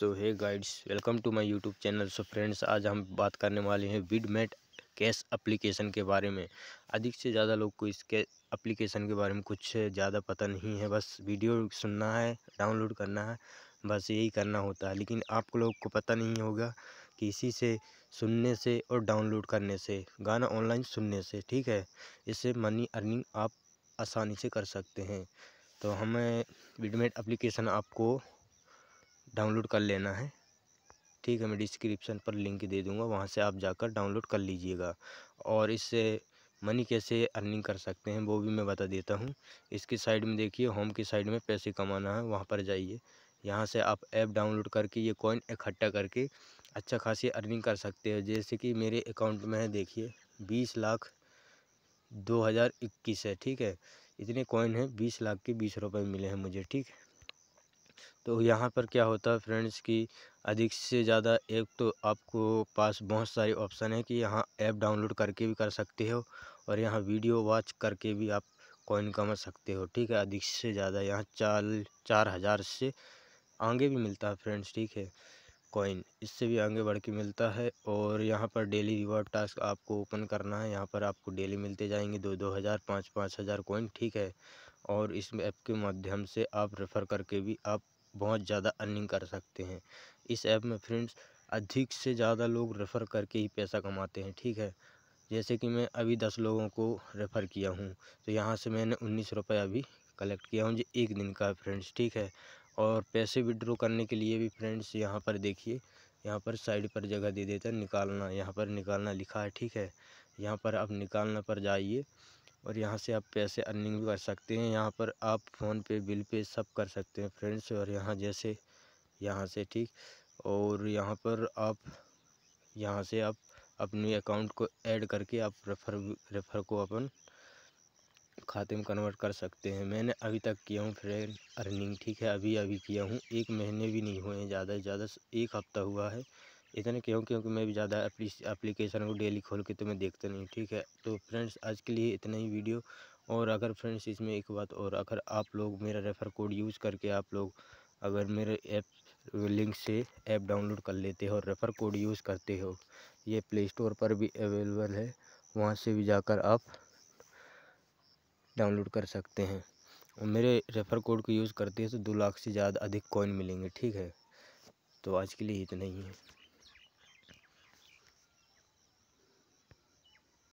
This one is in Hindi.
so hi guys welcome to my YouTube channel so friends आज हम बात करने वाले हैं विडमेट कैश एप्लीकेशन के बारे में अधिक से ज़्यादा लोग को इसके एप्लीकेशन के बारे में कुछ ज़्यादा पता नहीं है बस वीडियो सुनना है डाउनलोड करना है बस यही करना होता है लेकिन आप लोग को पता नहीं होगा कि इसी से सुनने से और डाउनलोड करने से गाना ऑनलाइन सुनने से ठीक है इससे मनी अर्निंग आप आसानी से कर सकते हैं तो हमें विडमेट अप्लीकेशन आपको डाउनलोड कर लेना है ठीक है मैं डिस्क्रिप्शन पर लिंक दे दूँगा वहाँ से आप जाकर डाउनलोड कर लीजिएगा और इससे मनी कैसे अर्निंग कर सकते हैं वो भी मैं बता देता हूँ इसकी साइड में देखिए होम की साइड में पैसे कमाना है वहाँ पर जाइए यहाँ से आप ऐप डाउनलोड करके ये कॉइन इकट्ठा करके अच्छा खासी अर्निंग कर सकते हो जैसे कि मेरे अकाउंट में है देखिए बीस लाख दो हज़ार इक्कीस है ठीक है इतने कॉइन हैं बीस लाख के बीस रुपये मिले हैं मुझे ठीक है तो यहाँ पर क्या होता है फ्रेंड्स कि अधिक से ज़्यादा एक तो आपको पास बहुत सारे ऑप्शन है कि यहाँ ऐप डाउनलोड करके भी कर सकते हो और यहाँ वीडियो वॉच करके भी आप कॉइन कमा सकते हो ठीक है अधिक से ज़्यादा यहाँ चार चार हज़ार से आगे भी मिलता है फ्रेंड्स ठीक है कॉइन इससे भी आगे बढ़ के मिलता है और यहाँ पर डेली रिवॉर्ड टास्क आपको ओपन करना है यहाँ पर आपको डेली मिलते जाएंगे दो दो हज़ार पाँच पाँच हज़ार कॉइन ठीक है और इस ऐप के माध्यम से आप रेफ़र करके भी आप बहुत ज़्यादा अर्निंग कर सकते हैं इस ऐप में फ्रेंड्स अधिक से ज़्यादा लोग रेफ़र करके ही पैसा कमाते हैं ठीक है जैसे कि मैं अभी दस लोगों को रेफ़र किया हूँ तो यहाँ से मैंने उन्नीस रुपये अभी कलेक्ट किया हूँ जो एक दिन का फ्रेंड्स ठीक है और पैसे विड्रॉ करने के लिए भी फ्रेंड्स यहाँ पर देखिए यहाँ पर साइड पर जगह दे देता है निकालना यहाँ पर निकालना लिखा है ठीक है यहाँ पर आप निकालना पर जाइए और यहाँ से आप पैसे अर्निंग भी कर सकते हैं यहाँ पर आप फ़ोन पे बिल पे सब कर सकते हैं फ्रेंड्स और यहाँ जैसे यहाँ से ठीक और यहाँ पर आप यहाँ से आप अपने अकाउंट को ऐड करके आप रेफ़र रेफ़र को अपन खाते में कन्वर्ट कर सकते हैं मैंने अभी तक किया हूँ फ्रेंड अर्निंग ठीक है अभी अभी किया हूँ एक महीने भी नहीं हुए हैं ज़्यादा से ज़्यादा एक हफ्ता हुआ है इतने क्यों क्योंकि मैं भी ज़्यादा एप्लीकेशन को डेली खोल के तो मैं देखता नहीं ठीक है तो फ्रेंड्स आज के लिए इतना ही वीडियो और अगर फ्रेंड्स इसमें एक बात और अगर आप लोग मेरा रेफ़र कोड यूज़ करके आप लोग अगर मेरे ऐप लिंक से ऐप डाउनलोड कर लेते हो और रेफ़र कोड यूज़ करते हो ये प्ले स्टोर पर भी अवेलेबल है वहाँ से भी जाकर आप डाउनलोड कर सकते हैं और मेरे रेफ़र कोड को यूज़ करते हैं तो दो लाख से ज़्यादा अधिक कॉइन मिलेंगे ठीक है तो आज के लिए इतना ही है